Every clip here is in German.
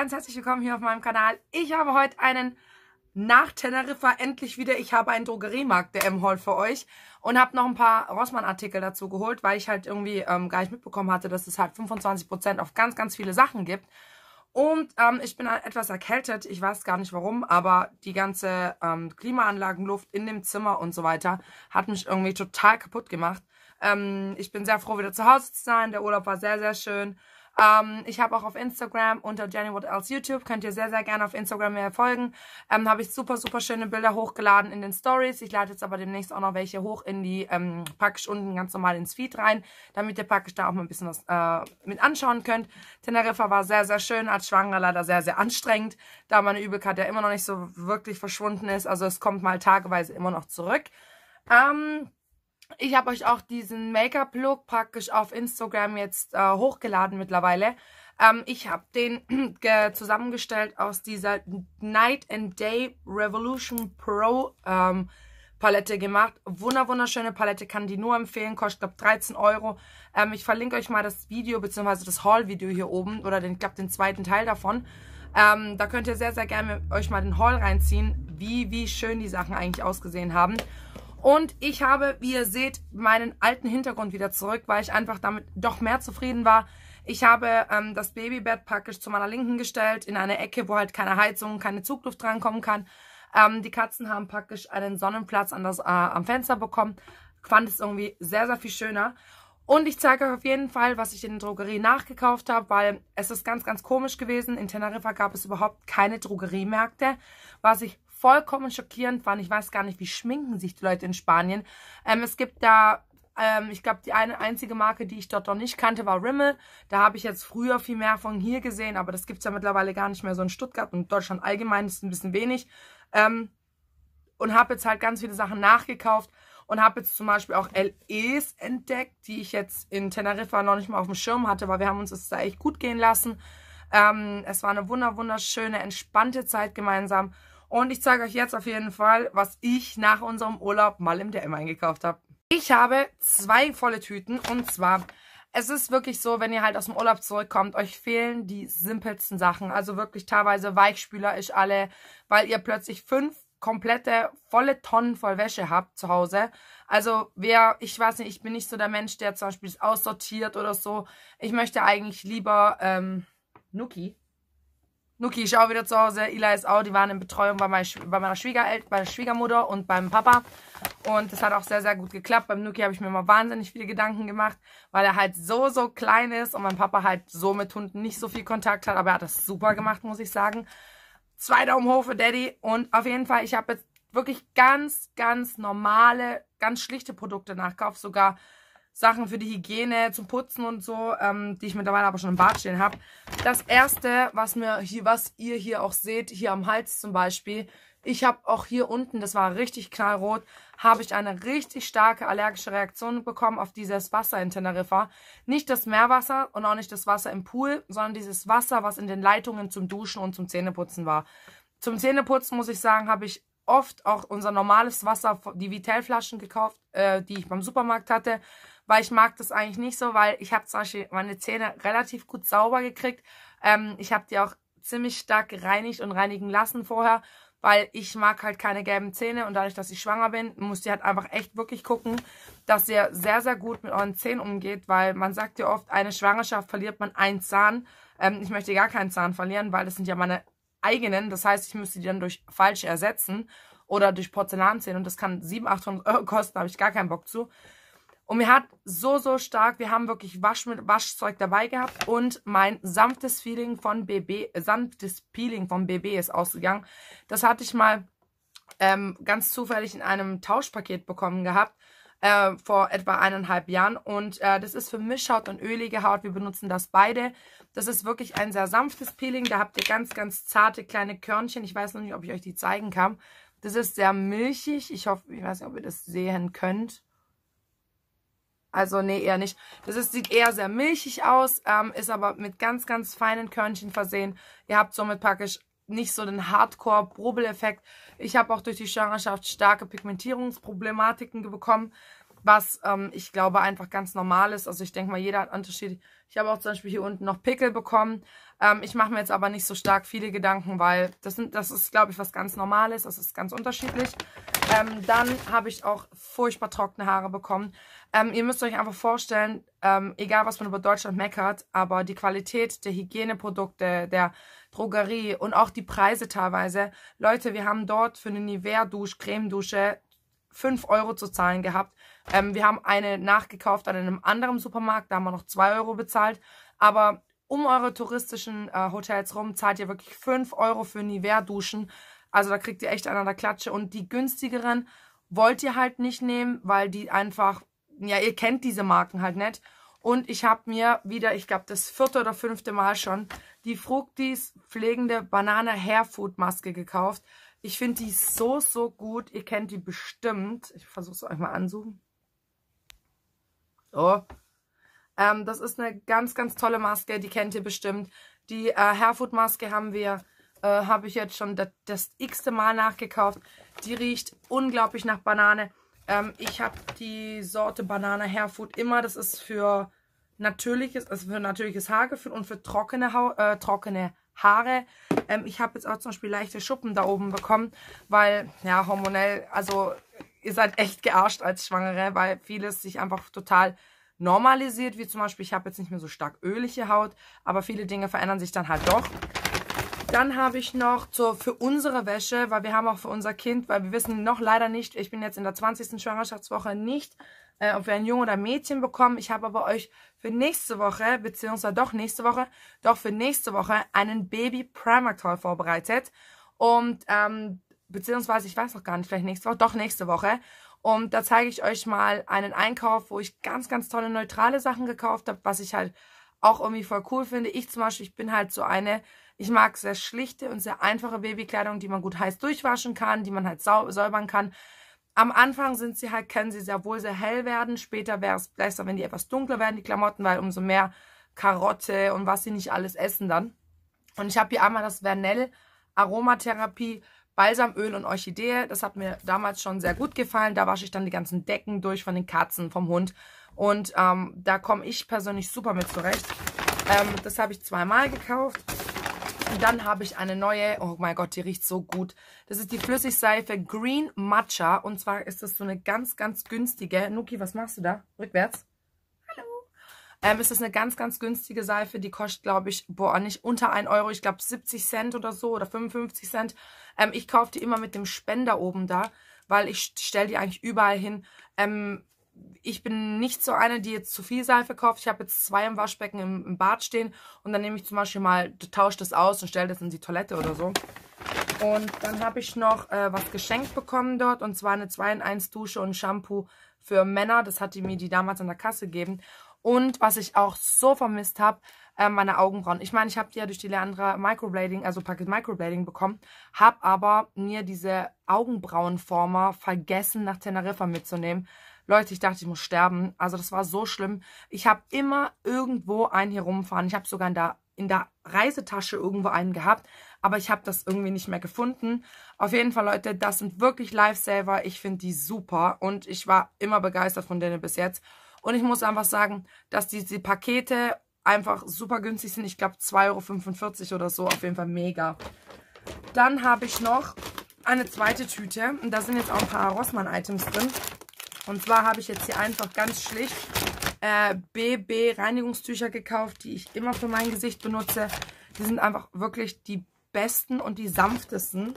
ganz herzlich willkommen hier auf meinem Kanal. Ich habe heute einen nach Teneriffa endlich wieder, ich habe einen Drogeriemarkt der M-Hall für euch und habe noch ein paar Rossmann-Artikel dazu geholt, weil ich halt irgendwie ähm, gar nicht mitbekommen hatte, dass es halt 25% auf ganz, ganz viele Sachen gibt. Und ähm, ich bin halt etwas erkältet, ich weiß gar nicht warum, aber die ganze ähm, Klimaanlagenluft in dem Zimmer und so weiter hat mich irgendwie total kaputt gemacht. Ähm, ich bin sehr froh, wieder zu Hause zu sein, der Urlaub war sehr, sehr schön. Ähm, ich habe auch auf Instagram unter Jenny What Else YouTube, könnt ihr sehr, sehr gerne auf Instagram mir folgen, ähm, habe ich super, super schöne Bilder hochgeladen in den Stories. Ich lade jetzt aber demnächst auch noch welche hoch in die, ähm, packe ich unten ganz normal ins Feed rein, damit ihr ich da auch mal ein bisschen was äh, mit anschauen könnt. Teneriffa war sehr, sehr schön, als Schwanger leider sehr, sehr anstrengend, da meine Übelkeit ja immer noch nicht so wirklich verschwunden ist. Also es kommt mal tageweise immer noch zurück. Ähm, ich habe euch auch diesen Make-up-Look praktisch auf Instagram jetzt äh, hochgeladen mittlerweile. Ähm, ich habe den äh, zusammengestellt aus dieser Night and Day Revolution Pro ähm, Palette gemacht. Wunder, wunderschöne Palette, kann die nur empfehlen, kostet glaube 13 Euro. Ähm, ich verlinke euch mal das Video bzw. das Haul-Video hier oben oder den, glaube den zweiten Teil davon. Ähm, da könnt ihr sehr, sehr gerne euch mal den Haul reinziehen, wie, wie schön die Sachen eigentlich ausgesehen haben. Und ich habe, wie ihr seht, meinen alten Hintergrund wieder zurück, weil ich einfach damit doch mehr zufrieden war. Ich habe ähm, das Babybett praktisch zu meiner Linken gestellt, in eine Ecke, wo halt keine Heizung, keine Zugluft drankommen kann. Ähm, die Katzen haben praktisch einen Sonnenplatz an das, äh, am Fenster bekommen. Fand es irgendwie sehr, sehr viel schöner. Und ich zeige euch auf jeden Fall, was ich in der Drogerie nachgekauft habe, weil es ist ganz, ganz komisch gewesen. In Teneriffa gab es überhaupt keine Drogeriemärkte, was ich vollkommen schockierend fand. Ich weiß gar nicht, wie schminken sich die Leute in Spanien. Ähm, es gibt da ähm, ich glaube, die eine einzige Marke, die ich dort noch nicht kannte, war Rimmel. Da habe ich jetzt früher viel mehr von hier gesehen, aber das gibt es ja mittlerweile gar nicht mehr so in Stuttgart und Deutschland allgemein ist ein bisschen wenig. Ähm, und habe jetzt halt ganz viele Sachen nachgekauft und habe jetzt zum Beispiel auch LEs entdeckt, die ich jetzt in Teneriffa noch nicht mal auf dem Schirm hatte, weil wir haben uns das da echt gut gehen lassen. Ähm, es war eine wunder wunderschöne, entspannte Zeit gemeinsam. Und ich zeige euch jetzt auf jeden Fall, was ich nach unserem Urlaub mal im DM eingekauft habe. Ich habe zwei volle Tüten und zwar es ist wirklich so, wenn ihr halt aus dem Urlaub zurückkommt, euch fehlen die simpelsten Sachen. Also wirklich teilweise Weichspüler ist alle, weil ihr plötzlich fünf komplette, volle Tonnen voll Wäsche habt zu Hause. Also wer, ich weiß nicht, ich bin nicht so der Mensch, der zum Beispiel aussortiert oder so. Ich möchte eigentlich lieber, ähm, Nuki, Nuki ich auch wieder zu Hause. Ila ist auch, die waren in Betreuung bei, mein, bei meiner Schwiegerel bei Schwiegermutter und beim Papa. Und das hat auch sehr, sehr gut geklappt. Beim Nuki habe ich mir immer wahnsinnig viele Gedanken gemacht, weil er halt so, so klein ist und mein Papa halt so mit Hunden nicht so viel Kontakt hat. Aber er hat das super gemacht, muss ich sagen. Zwei Daumen hoch für Daddy. Und auf jeden Fall, ich habe jetzt wirklich ganz, ganz normale, ganz schlichte Produkte nachkauft. Sogar Sachen für die Hygiene, zum Putzen und so, ähm, die ich mittlerweile aber schon im Bad stehen habe. Das erste, was mir hier, was ihr hier auch seht, hier am Hals zum Beispiel, ich habe auch hier unten, das war richtig knallrot, habe ich eine richtig starke allergische Reaktion bekommen auf dieses Wasser in Teneriffa. Nicht das Meerwasser und auch nicht das Wasser im Pool, sondern dieses Wasser, was in den Leitungen zum Duschen und zum Zähneputzen war. Zum Zähneputzen muss ich sagen, habe ich oft auch unser normales Wasser, die Vitellflaschen gekauft, äh, die ich beim Supermarkt hatte weil ich mag das eigentlich nicht so, weil ich habe zum Beispiel meine Zähne relativ gut sauber gekriegt. Ähm, ich habe die auch ziemlich stark gereinigt und reinigen lassen vorher, weil ich mag halt keine gelben Zähne und dadurch, dass ich schwanger bin, muss ihr halt einfach echt wirklich gucken, dass ihr sehr, sehr gut mit euren Zähnen umgeht, weil man sagt ja oft, eine Schwangerschaft verliert man einen Zahn. Ähm, ich möchte gar keinen Zahn verlieren, weil das sind ja meine eigenen, das heißt, ich müsste die dann durch falsche ersetzen oder durch Porzellanzähne und das kann 700, 800 Euro kosten, habe ich gar keinen Bock zu. Und mir hat so, so stark, wir haben wirklich Wasch mit Waschzeug dabei gehabt und mein sanftes Feeling von BB, äh, sanftes Peeling von BB ist ausgegangen. Das hatte ich mal ähm, ganz zufällig in einem Tauschpaket bekommen gehabt. Äh, vor etwa eineinhalb Jahren. Und äh, das ist für Mischhaut und ölige Haut. Wir benutzen das beide. Das ist wirklich ein sehr sanftes Peeling. Da habt ihr ganz, ganz zarte kleine Körnchen. Ich weiß noch nicht, ob ich euch die zeigen kann. Das ist sehr milchig. Ich hoffe, ich weiß nicht, ob ihr das sehen könnt. Also nee, eher nicht. Das ist, sieht eher sehr milchig aus, ähm, ist aber mit ganz, ganz feinen Körnchen versehen. Ihr habt somit praktisch nicht so den Hardcore-Probel-Effekt. Ich habe auch durch die Schwangerschaft starke Pigmentierungsproblematiken bekommen was ähm, ich glaube einfach ganz normal ist. Also ich denke mal, jeder hat Unterschiede. Ich habe auch zum Beispiel hier unten noch Pickel bekommen. Ähm, ich mache mir jetzt aber nicht so stark viele Gedanken, weil das, sind, das ist, glaube ich, was ganz Normales. Das ist ganz unterschiedlich. Ähm, dann habe ich auch furchtbar trockene Haare bekommen. Ähm, ihr müsst euch einfach vorstellen, ähm, egal was man über Deutschland meckert, aber die Qualität der Hygieneprodukte, der Drogerie und auch die Preise teilweise. Leute, wir haben dort für eine Nivea-Dusch, Cremedusche 5 Euro zu zahlen gehabt ähm, wir haben eine nachgekauft an einem anderen Supermarkt, da haben wir noch 2 Euro bezahlt. Aber um eure touristischen äh, Hotels rum zahlt ihr wirklich 5 Euro für Nivea-Duschen. Also da kriegt ihr echt einen an der Klatsche. Und die günstigeren wollt ihr halt nicht nehmen, weil die einfach, ja, ihr kennt diese Marken halt nicht. Und ich habe mir wieder, ich glaube, das vierte oder fünfte Mal schon, die Fructis pflegende Banane Hair Food Maske gekauft. Ich finde die so, so gut. Ihr kennt die bestimmt. Ich versuche es euch mal anzusuchen. So. Ähm, das ist eine ganz, ganz tolle Maske, die kennt ihr bestimmt. Die äh, Hairfood-Maske haben wir, äh, habe ich jetzt schon das, das x-te Mal nachgekauft. Die riecht unglaublich nach Banane. Ähm, ich habe die Sorte Banane Hairfood immer. Das ist für natürliches, also für natürliches Haargefühl und für trockene, ha äh, trockene Haare. Ähm, ich habe jetzt auch zum Beispiel leichte Schuppen da oben bekommen, weil, ja, hormonell, also ihr seid echt gearscht als Schwangere, weil vieles sich einfach total normalisiert, wie zum Beispiel, ich habe jetzt nicht mehr so stark ölige Haut, aber viele Dinge verändern sich dann halt doch. Dann habe ich noch zur, für unsere Wäsche, weil wir haben auch für unser Kind, weil wir wissen noch leider nicht, ich bin jetzt in der 20. Schwangerschaftswoche nicht, äh, ob wir ein Junge oder ein Mädchen bekommen. Ich habe aber euch für nächste Woche, beziehungsweise doch nächste Woche, doch für nächste Woche einen Baby Primark Haul vorbereitet. Und ähm, beziehungsweise ich weiß noch gar nicht, vielleicht nächste Woche, doch nächste Woche. Und da zeige ich euch mal einen Einkauf, wo ich ganz, ganz tolle neutrale Sachen gekauft habe, was ich halt auch irgendwie voll cool finde. Ich zum Beispiel, ich bin halt so eine, ich mag sehr schlichte und sehr einfache Babykleidung, die man gut heiß durchwaschen kann, die man halt säubern kann. Am Anfang sind sie halt, können sie sehr wohl sehr hell werden. Später wäre es besser, wenn die etwas dunkler werden, die Klamotten, weil umso mehr Karotte und was sie nicht alles essen dann. Und ich habe hier einmal das Vernell Aromatherapie Balsamöl und Orchidee. Das hat mir damals schon sehr gut gefallen. Da wasche ich dann die ganzen Decken durch von den Katzen, vom Hund. Und ähm, da komme ich persönlich super mit zurecht. Ähm, das habe ich zweimal gekauft. Und dann habe ich eine neue, oh mein Gott, die riecht so gut. Das ist die Flüssigseife Green Matcha. Und zwar ist das so eine ganz, ganz günstige. Nuki, was machst du da? Rückwärts? Ähm, ist eine ganz, ganz günstige Seife. Die kostet, glaube ich, boah, nicht unter 1 Euro. Ich glaube 70 Cent oder so oder 55 Cent. Ähm, ich kaufe die immer mit dem Spender oben da, weil ich stelle die eigentlich überall hin. Ähm, ich bin nicht so eine, die jetzt zu viel Seife kauft. Ich habe jetzt zwei im Waschbecken im, im Bad stehen und dann nehme ich zum Beispiel mal, tausche das aus und stelle das in die Toilette oder so. Und dann habe ich noch äh, was geschenkt bekommen dort und zwar eine 2 in 1 Dusche und Shampoo für Männer. Das hat die mir die damals an der Kasse gegeben. Und was ich auch so vermisst habe, äh, meine Augenbrauen. Ich meine, ich habe die ja durch die Leandra Microblading, also Packet Microblading bekommen, habe aber mir diese Augenbrauenformer vergessen nach Teneriffa mitzunehmen. Leute, ich dachte, ich muss sterben. Also das war so schlimm. Ich habe immer irgendwo einen hier rumfahren. Ich habe sogar in der, in der Reisetasche irgendwo einen gehabt, aber ich habe das irgendwie nicht mehr gefunden. Auf jeden Fall, Leute, das sind wirklich Lifesaver. Ich finde die super und ich war immer begeistert von denen bis jetzt. Und ich muss einfach sagen, dass diese Pakete einfach super günstig sind. Ich glaube 2,45 Euro oder so. Auf jeden Fall mega. Dann habe ich noch eine zweite Tüte. Und da sind jetzt auch ein paar Rossmann-Items drin. Und zwar habe ich jetzt hier einfach ganz schlicht äh, BB Reinigungstücher gekauft, die ich immer für mein Gesicht benutze. Die sind einfach wirklich die besten und die sanftesten.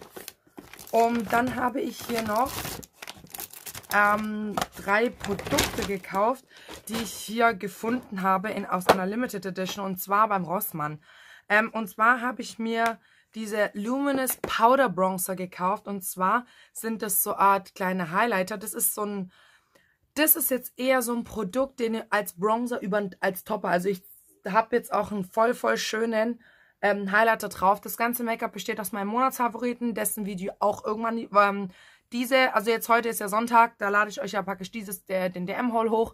Und dann habe ich hier noch ähm, drei Produkte gekauft, die ich hier gefunden habe in, aus einer Limited Edition und zwar beim Rossmann. Ähm, und zwar habe ich mir diese Luminous Powder Bronzer gekauft und zwar sind das so Art kleine Highlighter. Das ist so ein, das ist jetzt eher so ein Produkt, den ihr als Bronzer über, als Topper, also ich habe jetzt auch einen voll, voll schönen ähm, Highlighter drauf. Das ganze Make-up besteht aus meinem Monatsfavoriten, dessen Video auch irgendwann ähm, diese, also jetzt heute ist ja Sonntag, da lade ich euch ja praktisch dieses, der, den DM-Haul hoch.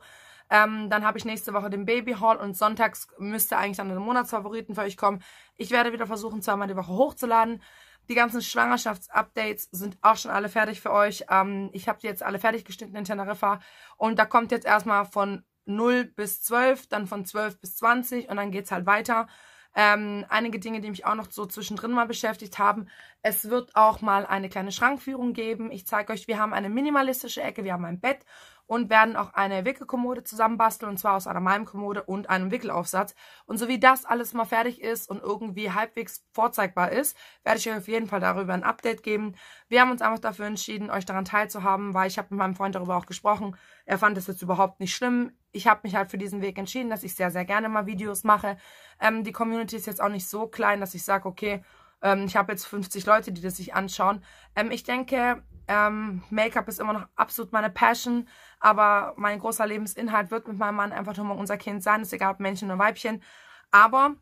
Ähm, dann habe ich nächste Woche den Baby-Haul und sonntags müsste eigentlich dann der Monatsfavoriten für euch kommen. Ich werde wieder versuchen, zweimal die Woche hochzuladen. Die ganzen Schwangerschafts-Updates sind auch schon alle fertig für euch. Ähm, ich habe die jetzt alle fertig geschnitten in Teneriffa. Und da kommt jetzt erstmal von 0 bis 12, dann von 12 bis 20 und dann geht es halt weiter. Ähm, einige Dinge, die mich auch noch so zwischendrin mal beschäftigt haben. Es wird auch mal eine kleine Schrankführung geben. Ich zeige euch, wir haben eine minimalistische Ecke, wir haben ein Bett und werden auch eine Wickelkommode zusammenbasteln und zwar aus einer Malmkommode und einem Wickelaufsatz. Und so wie das alles mal fertig ist und irgendwie halbwegs vorzeigbar ist, werde ich euch auf jeden Fall darüber ein Update geben. Wir haben uns einfach dafür entschieden, euch daran teilzuhaben, weil ich habe mit meinem Freund darüber auch gesprochen. Er fand es jetzt überhaupt nicht schlimm. Ich habe mich halt für diesen Weg entschieden, dass ich sehr, sehr gerne mal Videos mache. Ähm, die Community ist jetzt auch nicht so klein, dass ich sage, okay, ähm, ich habe jetzt 50 Leute, die das sich anschauen. Ähm, ich denke, ähm, Make-up ist immer noch absolut meine Passion, aber mein großer Lebensinhalt wird mit meinem Mann einfach nur mal unser Kind sein, ist egal ob Männchen oder Weibchen. Aber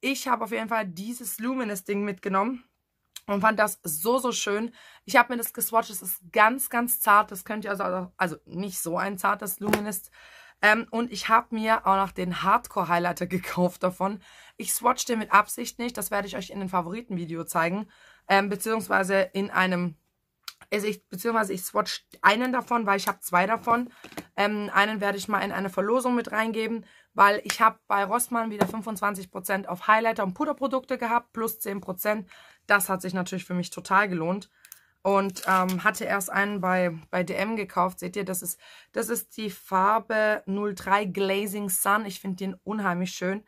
ich habe auf jeden Fall dieses Luminous-Ding mitgenommen und fand das so, so schön. Ich habe mir das geswatcht, es ist ganz, ganz zart, das könnt ihr also, also, also nicht so ein zartes Luminous. Ähm, und ich habe mir auch noch den Hardcore-Highlighter gekauft davon. Ich swatch den mit Absicht nicht, das werde ich euch in den Favoriten-Video zeigen, ähm, beziehungsweise in einem also ich, beziehungsweise ich swatch einen davon, weil ich habe zwei davon. Ähm, einen werde ich mal in eine Verlosung mit reingeben, weil ich habe bei Rossmann wieder 25% auf Highlighter und Puderprodukte gehabt, plus 10%. Das hat sich natürlich für mich total gelohnt. Und ähm, hatte erst einen bei, bei DM gekauft. Seht ihr, das ist, das ist die Farbe 03 Glazing Sun. Ich finde den unheimlich schön.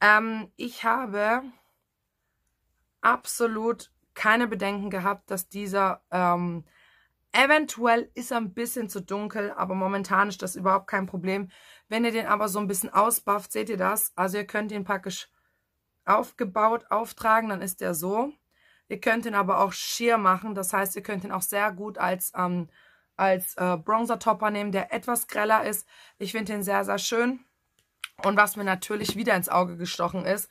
Ähm, ich habe absolut keine Bedenken gehabt, dass dieser ähm, eventuell ist er ein bisschen zu dunkel, aber momentan ist das überhaupt kein Problem. Wenn ihr den aber so ein bisschen ausbufft, seht ihr das? Also ihr könnt ihn praktisch aufgebaut auftragen, dann ist der so. Ihr könnt ihn aber auch schier machen, das heißt, ihr könnt ihn auch sehr gut als, ähm, als äh, Bronzer-Topper nehmen, der etwas greller ist. Ich finde ihn sehr, sehr schön. Und was mir natürlich wieder ins Auge gestochen ist,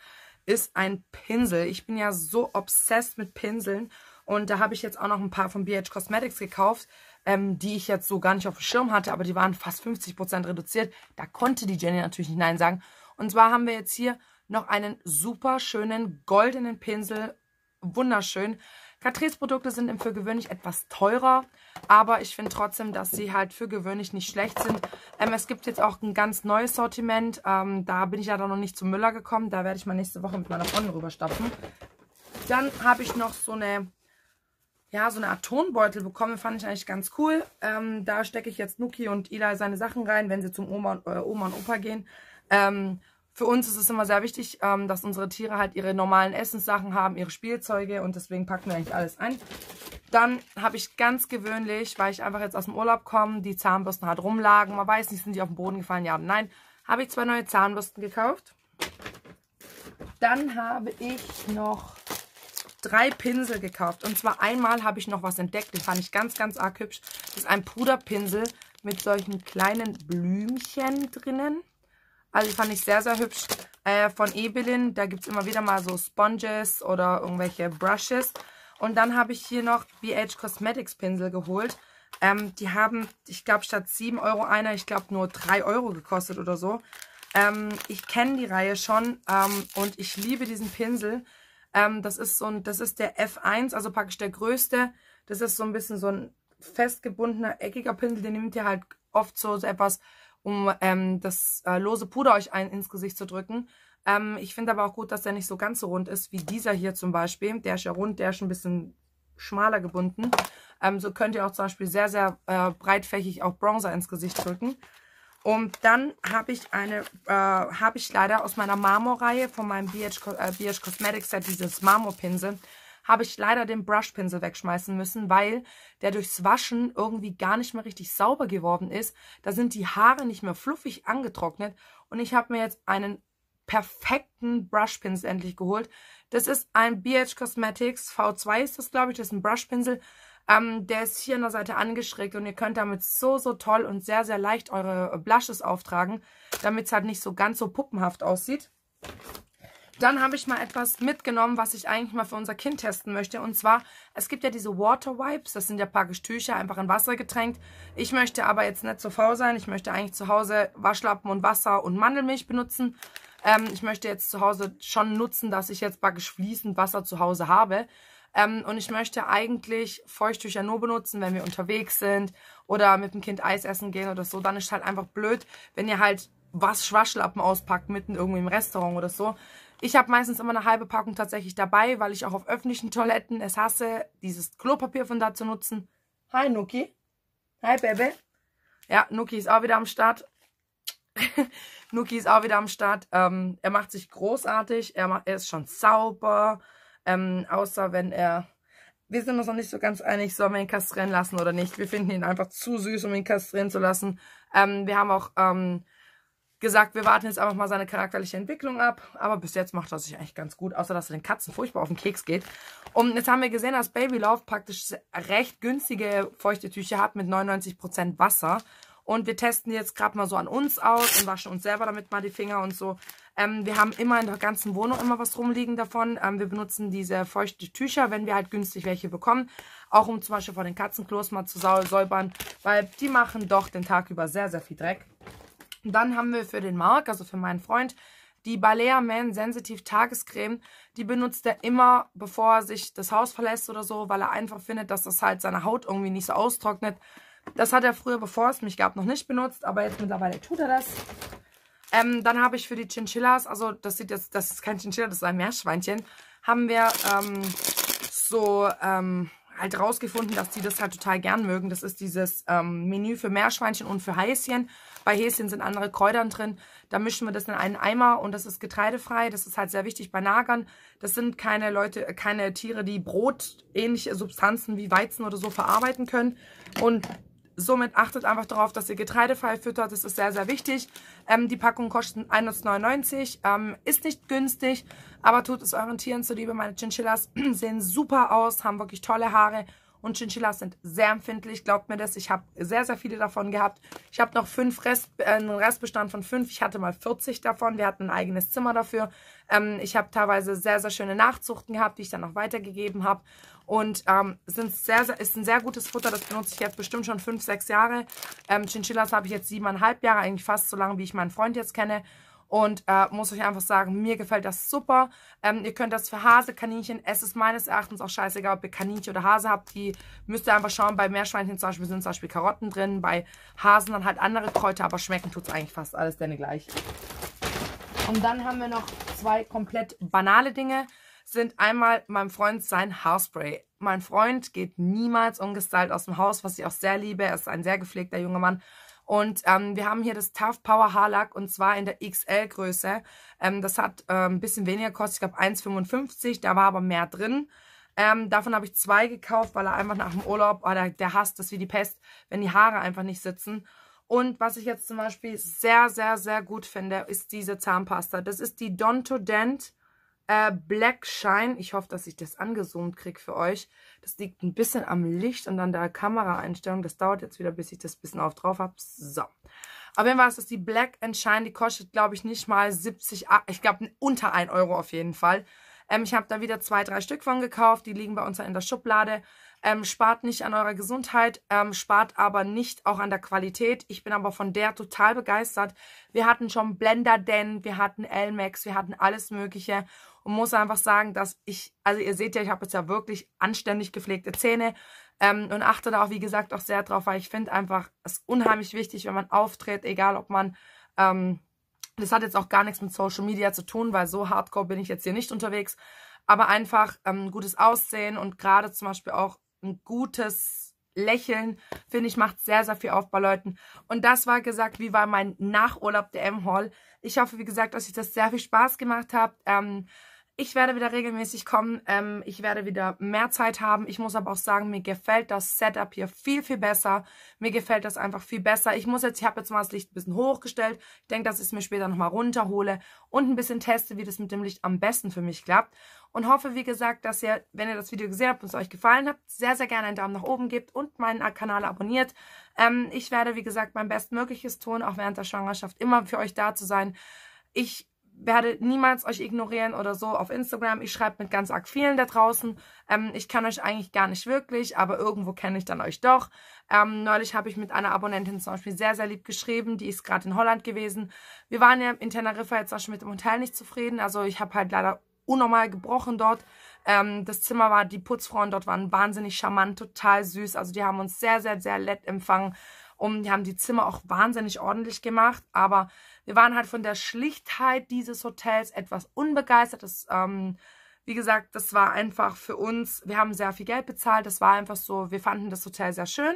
ist ein Pinsel. Ich bin ja so obsessed mit Pinseln. Und da habe ich jetzt auch noch ein paar von BH Cosmetics gekauft, ähm, die ich jetzt so gar nicht auf dem Schirm hatte, aber die waren fast 50% reduziert. Da konnte die Jenny natürlich nicht Nein sagen. Und zwar haben wir jetzt hier noch einen super schönen goldenen Pinsel. Wunderschön. Catrice Produkte sind für gewöhnlich etwas teurer, aber ich finde trotzdem, dass sie halt für gewöhnlich nicht schlecht sind. Ähm, es gibt jetzt auch ein ganz neues Sortiment. Ähm, da bin ich ja dann noch nicht zu Müller gekommen. Da werde ich mal nächste Woche mit meiner Freundin rüberstapfen. Dann habe ich noch so eine ja, so eine Art Tonbeutel bekommen, fand ich eigentlich ganz cool. Ähm, da stecke ich jetzt Nuki und Ila seine Sachen rein, wenn sie zum Oma und, äh, Oma und Opa gehen. Ähm, für uns ist es immer sehr wichtig, ähm, dass unsere Tiere halt ihre normalen Essenssachen haben, ihre Spielzeuge und deswegen packen wir eigentlich alles ein. Dann habe ich ganz gewöhnlich, weil ich einfach jetzt aus dem Urlaub komme, die Zahnbürsten halt rumlagen. Man weiß nicht, sind die auf den Boden gefallen, ja oder nein. Habe ich zwei neue Zahnbürsten gekauft. Dann habe ich noch drei Pinsel gekauft. Und zwar einmal habe ich noch was entdeckt, den fand ich ganz, ganz arg hübsch. Das ist ein Puderpinsel mit solchen kleinen Blümchen drinnen. Also die fand ich sehr, sehr hübsch. Äh, von Ebelin, da gibt es immer wieder mal so Sponges oder irgendwelche Brushes. Und dann habe ich hier noch BH Cosmetics Pinsel geholt. Ähm, die haben, ich glaube, statt 7 Euro einer, ich glaube, nur 3 Euro gekostet oder so. Ähm, ich kenne die Reihe schon ähm, und ich liebe diesen Pinsel. Ähm, das, ist so ein, das ist der F1, also praktisch der größte. Das ist so ein bisschen so ein festgebundener, eckiger Pinsel. Den nimmt ihr halt oft so, so etwas um ähm, das äh, lose Puder euch ein, ins Gesicht zu drücken. Ähm, ich finde aber auch gut, dass der nicht so ganz so rund ist, wie dieser hier zum Beispiel. Der ist ja rund, der ist ein bisschen schmaler gebunden. Ähm, so könnt ihr auch zum Beispiel sehr, sehr äh, breitfächig auch Bronzer ins Gesicht drücken. Und dann habe ich eine, äh, habe ich leider aus meiner Marmorreihe von meinem BH, äh, BH Cosmetics Set dieses Marmorpinsel habe ich leider den Brushpinsel wegschmeißen müssen, weil der durchs Waschen irgendwie gar nicht mehr richtig sauber geworden ist. Da sind die Haare nicht mehr fluffig angetrocknet und ich habe mir jetzt einen perfekten Brushpinsel endlich geholt. Das ist ein BH Cosmetics V2 ist das, glaube ich. Das ist ein Brushpinsel. Ähm, der ist hier an der Seite angeschrägt und ihr könnt damit so, so toll und sehr, sehr leicht eure Blushes auftragen, damit es halt nicht so ganz so puppenhaft aussieht. Dann habe ich mal etwas mitgenommen, was ich eigentlich mal für unser Kind testen möchte. Und zwar, es gibt ja diese Water Wipes. Das sind ja praktisch Tücher, einfach in Wasser getränkt. Ich möchte aber jetzt nicht zu so faul sein. Ich möchte eigentlich zu Hause Waschlappen und Wasser und Mandelmilch benutzen. Ähm, ich möchte jetzt zu Hause schon nutzen, dass ich jetzt praktisch fließend Wasser zu Hause habe. Ähm, und ich möchte eigentlich Feuchttücher nur benutzen, wenn wir unterwegs sind oder mit dem Kind Eis essen gehen oder so. Dann ist halt einfach blöd, wenn ihr halt was Schwaschlappen auspackt mitten irgendwie im Restaurant oder so. Ich habe meistens immer eine halbe Packung tatsächlich dabei, weil ich auch auf öffentlichen Toiletten es hasse, dieses Klopapier von da zu nutzen. Hi, Nuki. Hi, Bebe. Ja, Nuki ist auch wieder am Start. Nuki ist auch wieder am Start. Ähm, er macht sich großartig. Er, macht, er ist schon sauber. Ähm, außer wenn er... Wir sind uns noch nicht so ganz einig, sollen wir ihn kastrieren lassen oder nicht. Wir finden ihn einfach zu süß, um ihn kastrieren zu lassen. Ähm, wir haben auch ähm, gesagt, wir warten jetzt einfach mal seine charakterliche Entwicklung ab. Aber bis jetzt macht er sich eigentlich ganz gut, außer dass er den Katzen furchtbar auf den Keks geht. Und jetzt haben wir gesehen, dass Baby Love praktisch recht günstige feuchte Tücher hat mit 99% Wasser. Und wir testen jetzt gerade mal so an uns aus und waschen uns selber damit mal die Finger und so. Ähm, wir haben immer in der ganzen Wohnung immer was rumliegen davon. Ähm, wir benutzen diese feuchte Tücher, wenn wir halt günstig welche bekommen. Auch um zum Beispiel vor den Katzenklos mal zu säubern, weil die machen doch den Tag über sehr, sehr viel Dreck dann haben wir für den Marc, also für meinen Freund, die Balea Man Sensitive Tagescreme, die benutzt er immer, bevor er sich das Haus verlässt oder so, weil er einfach findet, dass das halt seine Haut irgendwie nicht so austrocknet. Das hat er früher, bevor es mich gab, noch nicht benutzt, aber jetzt mittlerweile tut er das. Ähm, dann habe ich für die Chinchillas, also das sieht jetzt, das ist kein Chinchilla, das ist ein Meerschweinchen, haben wir ähm, so ähm, halt rausgefunden, dass die das halt total gern mögen. Das ist dieses ähm, Menü für Meerschweinchen und für Häschen. Bei Häschen sind andere Kräutern drin. Da mischen wir das in einen Eimer und das ist getreidefrei. Das ist halt sehr wichtig bei Nagern. Das sind keine Leute, äh, keine Tiere, die brotähnliche Substanzen wie Weizen oder so verarbeiten können. Und somit achtet einfach darauf, dass ihr getreidefrei füttert. Das ist sehr, sehr wichtig. Ähm, die Packung kostet 1,99. Ähm, ist nicht günstig, aber tut es euren Tieren zuliebe. Meine Chinchillas sehen super aus, haben wirklich tolle Haare und Chinchillas sind sehr empfindlich. Glaubt mir das, ich habe sehr, sehr viele davon gehabt. Ich habe noch fünf Rest, äh, einen Restbestand von fünf. Ich hatte mal 40 davon. Wir hatten ein eigenes Zimmer dafür. Ähm, ich habe teilweise sehr, sehr schöne Nachzuchten gehabt, die ich dann noch weitergegeben habe. Und ähm, sind sehr, sehr, ist ein sehr gutes Futter. Das benutze ich jetzt bestimmt schon fünf, sechs Jahre. Ähm, Chinchillas habe ich jetzt siebeneinhalb Jahre, eigentlich fast so lange, wie ich meinen Freund jetzt kenne. Und äh, muss euch einfach sagen, mir gefällt das super. Ähm, ihr könnt das für Hase, Kaninchen, es ist meines Erachtens auch scheißegal, ob ihr Kaninchen oder Hase habt. Die müsst ihr einfach schauen. Bei Meerschweinchen zum Beispiel sind zum Beispiel Karotten drin, bei Hasen dann halt andere Kräuter, aber schmecken tut es eigentlich fast alles denn gleich. Und dann haben wir noch zwei komplett banale Dinge. Sind einmal meinem Freund sein Haarspray. Mein Freund geht niemals ungestylt aus dem Haus, was ich auch sehr liebe. Er ist ein sehr gepflegter junger Mann und ähm, wir haben hier das Tough Power Haarlack und zwar in der XL-Größe. Ähm, das hat äh, ein bisschen weniger gekostet, ich glaube 1,55, da war aber mehr drin. Ähm, davon habe ich zwei gekauft, weil er einfach nach dem Urlaub, oder oh, der, der hasst das wie die Pest, wenn die Haare einfach nicht sitzen. Und was ich jetzt zum Beispiel sehr, sehr, sehr gut finde, ist diese Zahnpasta. Das ist die Dontodent äh, Black Shine, ich hoffe, dass ich das angezoomt kriege für euch. Das liegt ein bisschen am Licht und an der Kameraeinstellung. Das dauert jetzt wieder, bis ich das bisschen auf drauf habe. So. Auf jeden Fall ist das die Black and Shine. Die kostet, glaube ich, nicht mal 70, ah, ich glaube, unter 1 Euro auf jeden Fall. Ähm, ich habe da wieder zwei, drei Stück von gekauft. Die liegen bei uns in der Schublade. Ähm, spart nicht an eurer Gesundheit, ähm, spart aber nicht auch an der Qualität. Ich bin aber von der total begeistert. Wir hatten schon Blender Den, wir hatten L-Max, wir hatten alles Mögliche und muss einfach sagen, dass ich, also ihr seht ja, ich habe jetzt ja wirklich anständig gepflegte Zähne ähm, und achte da auch, wie gesagt, auch sehr drauf, weil ich finde einfach, es ist unheimlich wichtig, wenn man auftritt, egal ob man, ähm, das hat jetzt auch gar nichts mit Social Media zu tun, weil so hardcore bin ich jetzt hier nicht unterwegs, aber einfach ähm, gutes Aussehen und gerade zum Beispiel auch ein gutes Lächeln, finde ich, macht sehr, sehr viel auf bei Leuten. Und das war gesagt, wie war mein Nachurlaub der M-Hall. Ich hoffe, wie gesagt, dass ich das sehr viel Spaß gemacht habe. Ähm, ich werde wieder regelmäßig kommen. Ähm, ich werde wieder mehr Zeit haben. Ich muss aber auch sagen, mir gefällt das Setup hier viel, viel besser. Mir gefällt das einfach viel besser. Ich muss jetzt, ich habe jetzt mal das Licht ein bisschen hochgestellt. Ich denke, dass ich es mir später nochmal runterhole und ein bisschen teste, wie das mit dem Licht am besten für mich klappt. Und hoffe, wie gesagt, dass ihr, wenn ihr das Video gesehen habt und es euch gefallen hat, sehr, sehr gerne einen Daumen nach oben gebt und meinen Kanal abonniert. Ähm, ich werde, wie gesagt, mein Bestmögliches tun, auch während der Schwangerschaft immer für euch da zu sein. Ich werde niemals euch ignorieren oder so auf Instagram. Ich schreibe mit ganz arg vielen da draußen. Ähm, ich kann euch eigentlich gar nicht wirklich, aber irgendwo kenne ich dann euch doch. Ähm, neulich habe ich mit einer Abonnentin zum Beispiel sehr, sehr lieb geschrieben. Die ist gerade in Holland gewesen. Wir waren ja in Teneriffa jetzt auch schon mit dem Hotel nicht zufrieden. Also ich habe halt leider unnormal gebrochen dort. Ähm, das Zimmer war, die Putzfrauen dort waren wahnsinnig charmant, total süß. Also die haben uns sehr, sehr, sehr nett empfangen. Und die haben die Zimmer auch wahnsinnig ordentlich gemacht. Aber wir waren halt von der Schlichtheit dieses Hotels etwas unbegeistert. Das, ähm, wie gesagt, das war einfach für uns, wir haben sehr viel Geld bezahlt. Das war einfach so, wir fanden das Hotel sehr schön.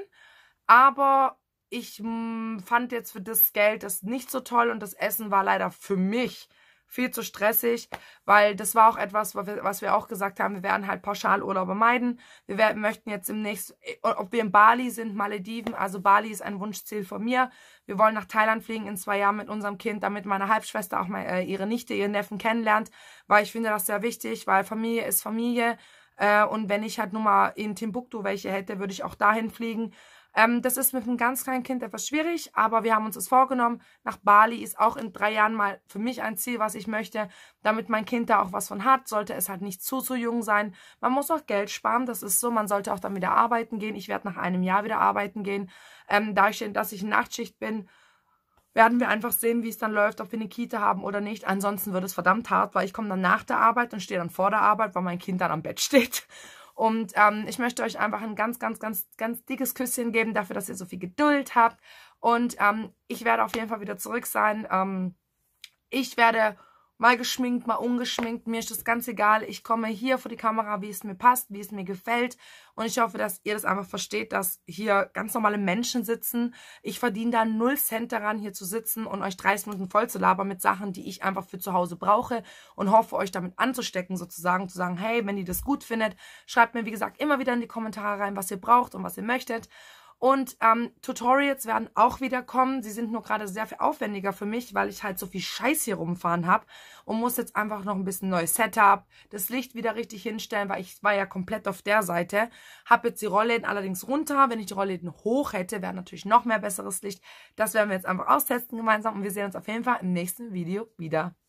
Aber ich mh, mm, fand jetzt für das Geld das nicht so toll und das Essen war leider für mich viel zu stressig, weil das war auch etwas, was wir auch gesagt haben, wir werden halt Pauschalurlaube meiden. Wir werden, möchten jetzt im nächsten, äh, ob wir in Bali sind, Malediven, also Bali ist ein Wunschziel von mir. Wir wollen nach Thailand fliegen in zwei Jahren mit unserem Kind, damit meine Halbschwester auch mal äh, ihre Nichte, ihren Neffen kennenlernt, weil ich finde das sehr wichtig, weil Familie ist Familie. Äh, und wenn ich halt nur mal in Timbuktu welche hätte, würde ich auch dahin fliegen. Ähm, das ist mit einem ganz kleinen Kind etwas schwierig, aber wir haben uns das vorgenommen. Nach Bali ist auch in drei Jahren mal für mich ein Ziel, was ich möchte, damit mein Kind da auch was von hat. Sollte es halt nicht zu, zu jung sein. Man muss auch Geld sparen, das ist so. Man sollte auch dann wieder arbeiten gehen. Ich werde nach einem Jahr wieder arbeiten gehen. Ähm, da ich, dass ich in Nachtschicht bin, werden wir einfach sehen, wie es dann läuft, ob wir eine Kita haben oder nicht. Ansonsten wird es verdammt hart, weil ich komme dann nach der Arbeit und stehe dann vor der Arbeit, weil mein Kind dann am Bett steht. Und ähm, ich möchte euch einfach ein ganz, ganz, ganz, ganz dickes Küsschen geben dafür, dass ihr so viel Geduld habt. Und ähm, ich werde auf jeden Fall wieder zurück sein. Ähm, ich werde Mal geschminkt, mal ungeschminkt. Mir ist das ganz egal. Ich komme hier vor die Kamera, wie es mir passt, wie es mir gefällt. Und ich hoffe, dass ihr das einfach versteht, dass hier ganz normale Menschen sitzen. Ich verdiene da null Cent daran, hier zu sitzen und euch 30 Minuten voll zu labern mit Sachen, die ich einfach für zu Hause brauche und hoffe, euch damit anzustecken, sozusagen, zu sagen, hey, wenn ihr das gut findet, schreibt mir, wie gesagt, immer wieder in die Kommentare rein, was ihr braucht und was ihr möchtet. Und ähm, Tutorials werden auch wieder kommen. Sie sind nur gerade sehr viel aufwendiger für mich, weil ich halt so viel Scheiß hier rumfahren habe und muss jetzt einfach noch ein bisschen neues Setup, das Licht wieder richtig hinstellen, weil ich war ja komplett auf der Seite. Habe jetzt die Rollläden allerdings runter. Wenn ich die Rollläden hoch hätte, wäre natürlich noch mehr besseres Licht. Das werden wir jetzt einfach austesten gemeinsam und wir sehen uns auf jeden Fall im nächsten Video wieder.